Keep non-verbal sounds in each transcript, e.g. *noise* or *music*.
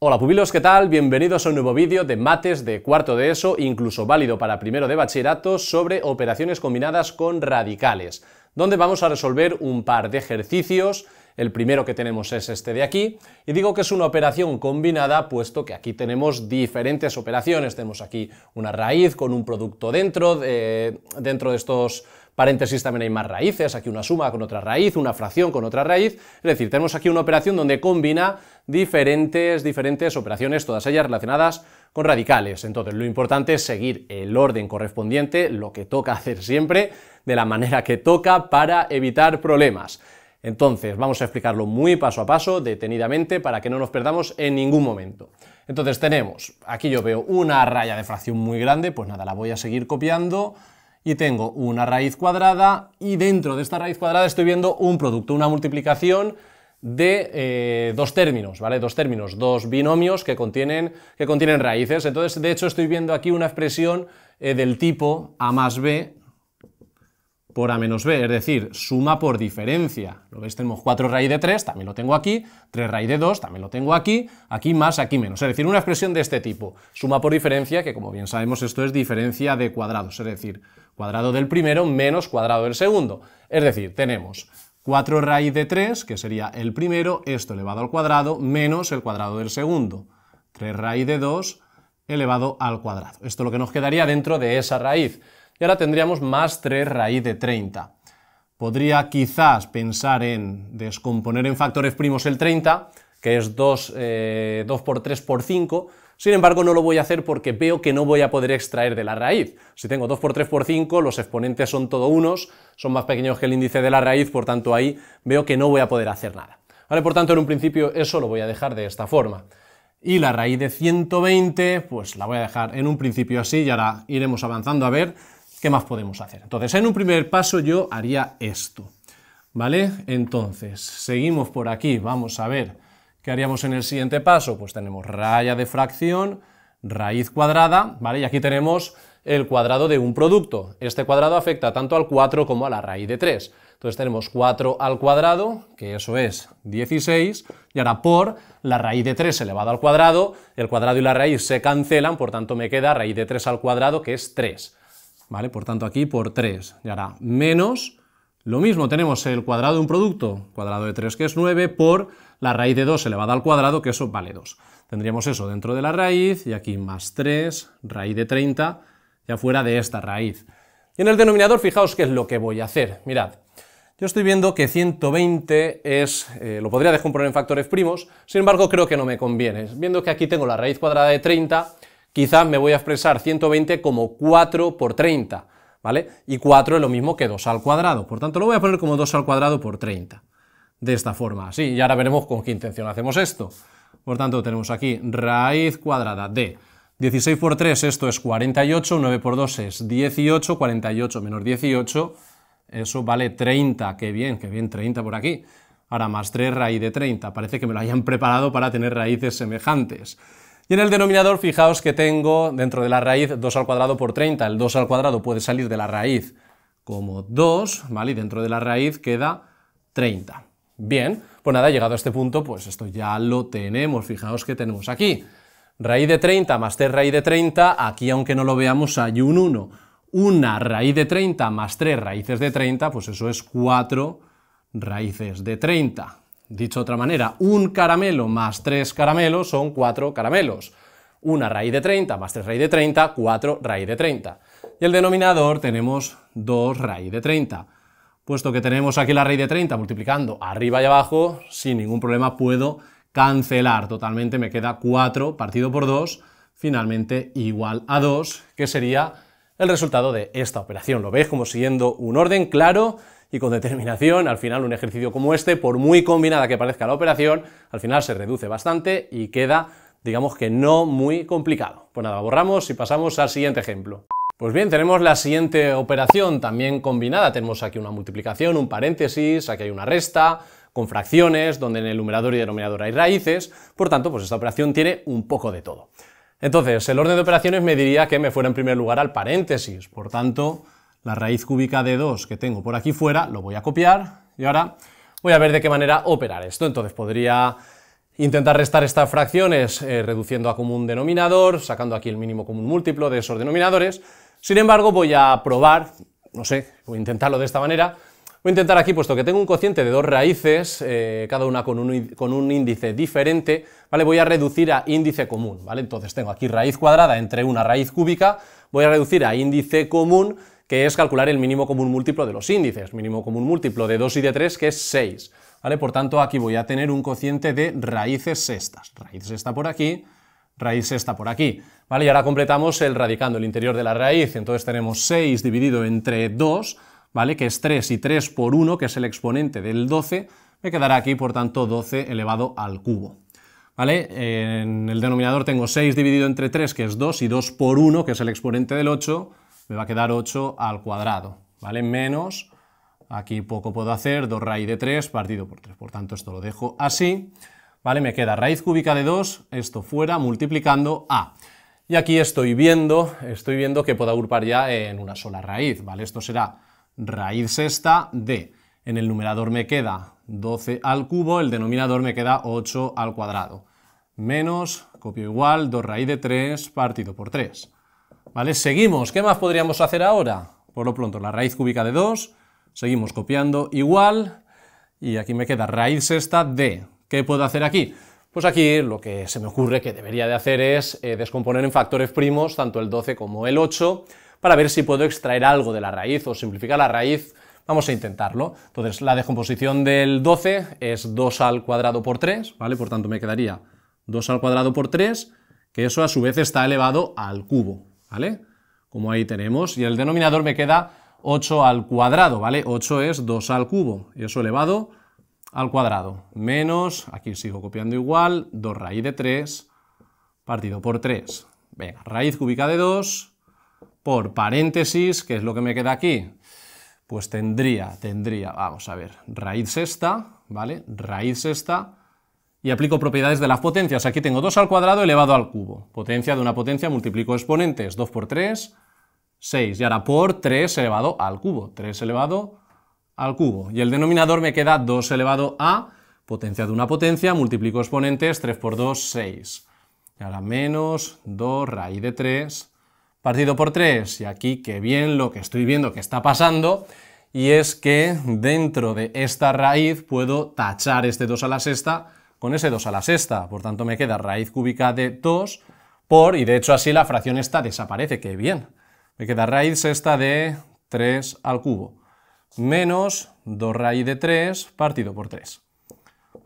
Hola pupilos, ¿qué tal? Bienvenidos a un nuevo vídeo de mates de cuarto de ESO, incluso válido para primero de bachillerato, sobre operaciones combinadas con radicales, donde vamos a resolver un par de ejercicios. El primero que tenemos es este de aquí, y digo que es una operación combinada, puesto que aquí tenemos diferentes operaciones. Tenemos aquí una raíz con un producto dentro, de, dentro de estos paréntesis también hay más raíces, aquí una suma con otra raíz, una fracción con otra raíz, es decir, tenemos aquí una operación donde combina diferentes, diferentes operaciones, todas ellas relacionadas con radicales. Entonces, lo importante es seguir el orden correspondiente, lo que toca *laughs* hacer siempre, de la manera que toca para evitar problemas. Entonces, vamos a explicarlo muy paso a paso, detenidamente, para que no nos perdamos en ningún momento. Entonces, tenemos, aquí yo veo una raya de fracción muy grande, pues nada, la voy a seguir copiando, y tengo una raíz cuadrada y dentro de esta raíz cuadrada estoy viendo un producto, una multiplicación de eh, dos términos, ¿vale? Dos términos, dos binomios que contienen, que contienen raíces. Entonces, de hecho, estoy viendo aquí una expresión eh, del tipo a más b por a menos b, es decir, suma por diferencia. Lo veis, tenemos 4 raíz de 3, también lo tengo aquí, 3 raíz de 2, también lo tengo aquí, aquí más, aquí menos. Es decir, una expresión de este tipo, suma por diferencia, que como bien sabemos esto es diferencia de cuadrados, es decir, cuadrado del primero menos cuadrado del segundo. Es decir, tenemos 4 raíz de 3, que sería el primero, esto elevado al cuadrado, menos el cuadrado del segundo. 3 raíz de 2 elevado al cuadrado. Esto es lo que nos quedaría dentro de esa raíz. Y ahora tendríamos más 3 raíz de 30. Podría quizás pensar en descomponer en factores primos el 30, que es 2, eh, por 3 por 5, sin embargo, no lo voy a hacer porque veo que no voy a poder extraer de la raíz. Si tengo 2 por 3 por 5, los exponentes son todo unos, son más pequeños que el índice de la raíz, por tanto ahí veo que no voy a poder hacer nada. Vale, por tanto, en un principio eso lo voy a dejar de esta forma. Y la raíz de 120, pues la voy a dejar en un principio así y ahora iremos avanzando a ver ¿Qué más podemos hacer? Entonces, en un primer paso yo haría esto, ¿vale? Entonces, seguimos por aquí, vamos a ver qué haríamos en el siguiente paso. Pues tenemos raya de fracción, raíz cuadrada, ¿vale? Y aquí tenemos el cuadrado de un producto. Este cuadrado afecta tanto al 4 como a la raíz de 3. Entonces tenemos 4 al cuadrado, que eso es 16, y ahora por la raíz de 3 elevado al cuadrado, el cuadrado y la raíz se cancelan, por tanto me queda raíz de 3 al cuadrado, que es 3. ¿vale? Por tanto, aquí por 3, y ahora menos, lo mismo, tenemos el cuadrado de un producto, cuadrado de 3 que es 9, por la raíz de 2 elevada al cuadrado, que eso vale 2. Tendríamos eso dentro de la raíz, y aquí más 3, raíz de 30, ya fuera de esta raíz. Y en el denominador, fijaos qué es lo que voy a hacer. Mirad, yo estoy viendo que 120 es, eh, lo podría descomponer en factores primos, sin embargo creo que no me conviene. Viendo que aquí tengo la raíz cuadrada de 30, Quizás me voy a expresar 120 como 4 por 30, ¿vale? Y 4 es lo mismo que 2 al cuadrado, por tanto lo voy a poner como 2 al cuadrado por 30, de esta forma, así, y ahora veremos con qué intención hacemos esto. Por tanto, tenemos aquí raíz cuadrada de 16 por 3, esto es 48, 9 por 2 es 18, 48 menos 18, eso vale 30, qué bien, qué bien, 30 por aquí. Ahora más 3 raíz de 30, parece que me lo hayan preparado para tener raíces semejantes. Y en el denominador fijaos que tengo dentro de la raíz 2 al cuadrado por 30. El 2 al cuadrado puede salir de la raíz como 2, ¿vale? Y dentro de la raíz queda 30. Bien, pues nada, llegado a este punto, pues esto ya lo tenemos. Fijaos que tenemos aquí. Raíz de 30 más 3 raíz de 30, aquí aunque no lo veamos hay un 1. Una raíz de 30 más 3 raíces de 30, pues eso es 4 raíces de 30. Dicho de otra manera, un caramelo más tres caramelos son cuatro caramelos. Una raíz de 30 más tres raíz de 30, 4 raíz de 30. Y el denominador tenemos 2 raíz de 30. Puesto que tenemos aquí la raíz de 30 multiplicando arriba y abajo, sin ningún problema puedo cancelar totalmente, me queda 4 partido por 2, finalmente igual a 2, que sería el resultado de esta operación. Lo veis como siguiendo un orden claro y con determinación. Al final un ejercicio como este, por muy combinada que parezca la operación, al final se reduce bastante y queda, digamos que no muy complicado. Pues nada, borramos y pasamos al siguiente ejemplo. Pues bien, tenemos la siguiente operación también combinada. Tenemos aquí una multiplicación, un paréntesis, aquí hay una resta, con fracciones, donde en el numerador y denominador hay raíces. Por tanto, pues esta operación tiene un poco de todo. Entonces, el orden de operaciones me diría que me fuera en primer lugar al paréntesis. Por tanto, la raíz cúbica de 2 que tengo por aquí fuera lo voy a copiar y ahora voy a ver de qué manera operar esto. Entonces, podría intentar restar estas fracciones eh, reduciendo a común denominador, sacando aquí el mínimo común múltiplo de esos denominadores. Sin embargo, voy a probar, no sé, voy a intentarlo de esta manera, Voy a intentar aquí, puesto que tengo un cociente de dos raíces, eh, cada una con un, índice diferente, ¿vale? Voy a reducir a índice común, ¿vale? Entonces tengo aquí raíz cuadrada entre una raíz cúbica, voy a reducir a índice común, que es calcular el mínimo común múltiplo de los índices, mínimo común múltiplo de 2 y de 3, que es 6, ¿vale? Por tanto, aquí voy a tener un cociente de raíces sextas, raíz sexta por aquí, raíz esta por aquí, ¿vale? Y ahora completamos el radicando el interior de la raíz, entonces tenemos 6 dividido entre 2, ¿vale? Que es 3 y 3 por 1, que es el exponente del 12, me quedará aquí, por tanto, 12 elevado al cubo. ¿Vale? En el denominador tengo 6 dividido entre 3, que es 2, y 2 por 1, que es el exponente del 8, me va a quedar 8 al cuadrado, ¿vale? Menos, aquí poco puedo hacer, 2 raíz de 3 partido por 3, por tanto esto lo dejo así, ¿vale? Me queda raíz cúbica de 2, esto fuera, multiplicando a. Y aquí estoy viendo, estoy viendo que puedo agrupar ya en una sola raíz, ¿vale? Esto será raíz sexta de. En el numerador me queda 12 al cubo, el denominador me queda 8 al cuadrado. Menos, copio igual, 2 raíz de 3 partido por 3. ¿Vale? Seguimos. ¿Qué más podríamos hacer ahora? Por lo pronto, la raíz cúbica de 2. Seguimos copiando igual. Y aquí me queda raíz sexta de. ¿Qué puedo hacer aquí? Pues aquí lo que se me ocurre que debería de hacer es eh, descomponer en factores primos tanto el 12 como el 8 para ver si puedo extraer algo de la raíz o simplificar la raíz. Vamos a intentarlo. Entonces, la descomposición del 12 es 2 al cuadrado por 3, ¿vale? Por tanto, me quedaría 2 al cuadrado por 3, que eso a su vez está elevado al cubo, ¿vale? Como ahí tenemos. Y el denominador me queda 8 al cuadrado, ¿vale? 8 es 2 al cubo, y eso elevado al cuadrado, menos, aquí sigo copiando igual, 2 raíz de 3 partido por 3. Venga, raíz cúbica de 2 por paréntesis, ¿qué es lo que me queda aquí? Pues tendría, tendría, vamos a ver, raíz sexta, ¿vale? Raíz sexta, y aplico propiedades de las potencias. Aquí tengo 2 al cuadrado elevado al cubo. Potencia de una potencia, multiplico exponentes, 2 por 3, 6. Y ahora por 3 elevado al cubo, 3 elevado al cubo. Y el denominador me queda 2 elevado a potencia de una potencia, multiplico exponentes, 3 por 2, 6. Y ahora menos 2 raíz de 3 partido por 3. Y aquí qué bien lo que estoy viendo que está pasando y es que dentro de esta raíz puedo tachar este 2 a la sexta con ese 2 a la sexta. Por tanto, me queda raíz cúbica de 2 por, y de hecho así la fracción esta desaparece, qué bien. Me queda raíz sexta de 3 al cubo menos 2 raíz de 3 partido por 3.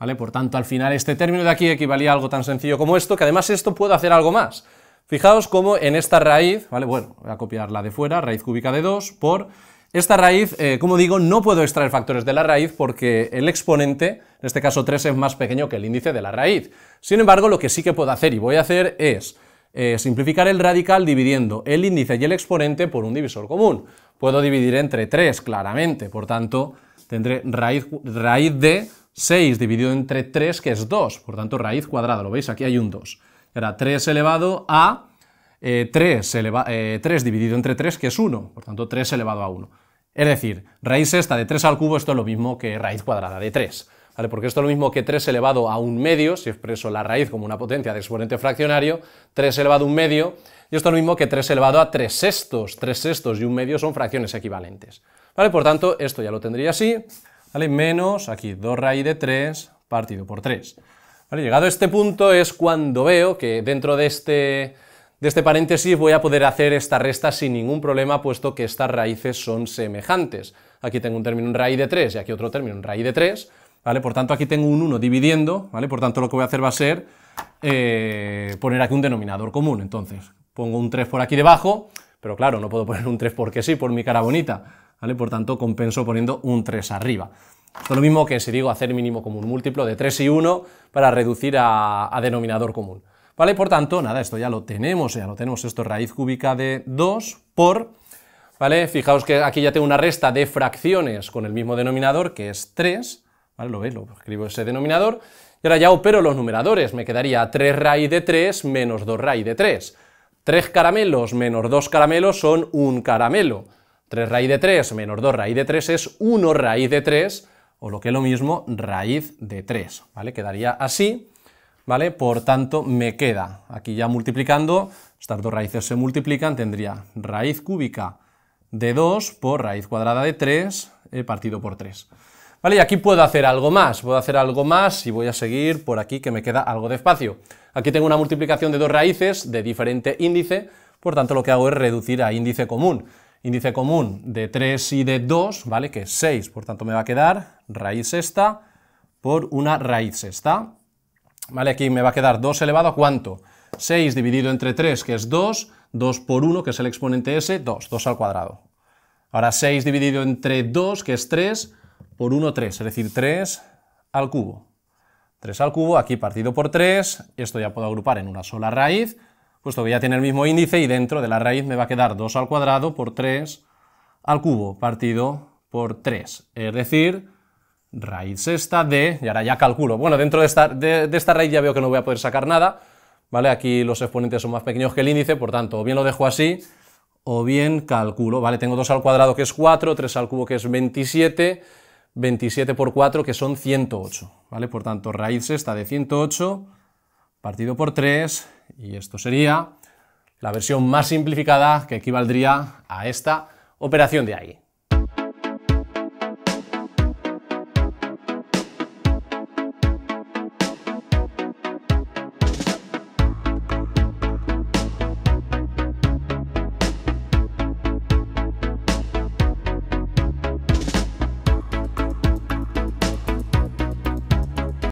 ¿Vale? Por tanto, al final este término de aquí equivalía a algo tan sencillo como esto, que además esto puedo hacer algo más. Fijaos cómo en esta raíz, ¿vale? Bueno, voy a copiar la de fuera, raíz cúbica de 2, por esta raíz, eh, como digo, no puedo extraer factores de la raíz porque el exponente, en este caso 3, es más pequeño que el índice de la raíz. Sin embargo, lo que sí que puedo hacer y voy a hacer es eh, simplificar el radical dividiendo el índice y el exponente por un divisor común. Puedo dividir entre 3, claramente, por tanto, tendré raíz, raíz de 6 dividido entre 3, que es 2, por tanto, raíz cuadrada, lo veis, aquí hay un 2. Era 3 elevado a 3, eh, 3 eh, dividido entre 3, que es 1. Por tanto, 3 elevado a 1. Es decir, raíz esta de 3 al cubo, esto es lo mismo que raíz cuadrada de 3. ¿Vale? Porque esto es lo mismo que 3 elevado a 1 medio, si expreso la raíz como una potencia de exponente fraccionario, 3 elevado a 1 medio, y esto es lo mismo que 3 elevado a 3 sextos. 3 sextos y 1 medio son fracciones equivalentes. ¿Vale? Por tanto, esto ya lo tendría así, ¿vale? menos aquí 2 raíz de 3 partido por 3 llegado a este punto es cuando veo que dentro de este, de este paréntesis voy a poder hacer esta resta sin ningún problema, puesto que estas raíces son semejantes. Aquí tengo un término en raíz de 3 y aquí otro término en raíz de 3, ¿vale? Por tanto, aquí tengo un 1 dividiendo, ¿vale? Por tanto, lo que voy a hacer va a ser eh, poner aquí un denominador común. Entonces, pongo un 3 por aquí debajo, pero claro, no puedo poner un 3 porque sí, por mi cara bonita, ¿vale? Por tanto, compenso poniendo un 3 arriba. Lo mismo que, si digo, hacer mínimo común, múltiplo de 3 y 1 para reducir a, denominador común. ¿Vale? Por tanto, nada, esto ya lo tenemos, ya lo tenemos, esto es raíz cúbica de 2 por, ¿vale? Fijaos que aquí ya tengo una resta de fracciones con el mismo denominador, que es 3, ¿vale? Lo veis, lo escribo ese denominador, y ahora ya opero los numeradores, me quedaría 3 raíz de 3 menos 2 raíz de 3. 3 caramelos menos 2 caramelos son un caramelo. 3 raíz de 3 menos 2 raíz de 3 es 1 raíz de 3, o lo que es lo mismo, raíz de 3, ¿vale? Quedaría así, ¿vale? Por tanto, me queda, aquí ya multiplicando, estas dos raíces se multiplican, tendría raíz cúbica de 2 por raíz cuadrada de 3 eh, partido por 3. ¿Vale? Y aquí puedo hacer algo más, puedo hacer algo más y voy a seguir por aquí que me queda algo de espacio. Aquí tengo una multiplicación de dos raíces de diferente índice, por tanto lo que hago es reducir a índice común índice común de 3 y de 2, ¿vale? Que es 6, por tanto me va a quedar raíz sexta por una raíz sexta. ¿Vale? Aquí me va a quedar 2 elevado a cuánto? 6 dividido entre 3, que es 2, 2 por 1, que es el exponente s, 2, 2 al cuadrado. Ahora 6 dividido entre 2, que es 3, por 1, 3, es decir, 3 al cubo. 3 al cubo, aquí partido por 3, esto ya puedo agrupar en una sola raíz, puesto que ya tiene el mismo índice y dentro de la raíz me va a quedar 2 al cuadrado por 3 al cubo partido por 3, es decir, raíz sexta de, y ahora ya calculo, bueno, dentro de esta, de, esta raíz ya veo que no voy a poder sacar nada, ¿vale? Aquí los exponentes son más pequeños que el índice, por tanto, o bien lo dejo así, o bien calculo, ¿vale? Tengo 2 al cuadrado que es 4, 3 al cubo que es 27, 27 por 4 que son 108, ¿vale? Por tanto, raíz sexta de 108 partido por 3 y esto sería la versión más simplificada que equivaldría a esta operación de ahí.